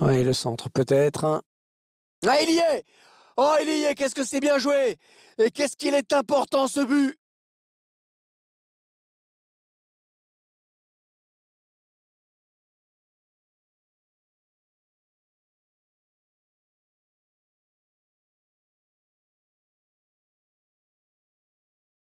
Oui, le centre peut-être. Ah, il y est Oh, il y est Qu'est-ce que c'est bien joué Et qu'est-ce qu'il est important ce but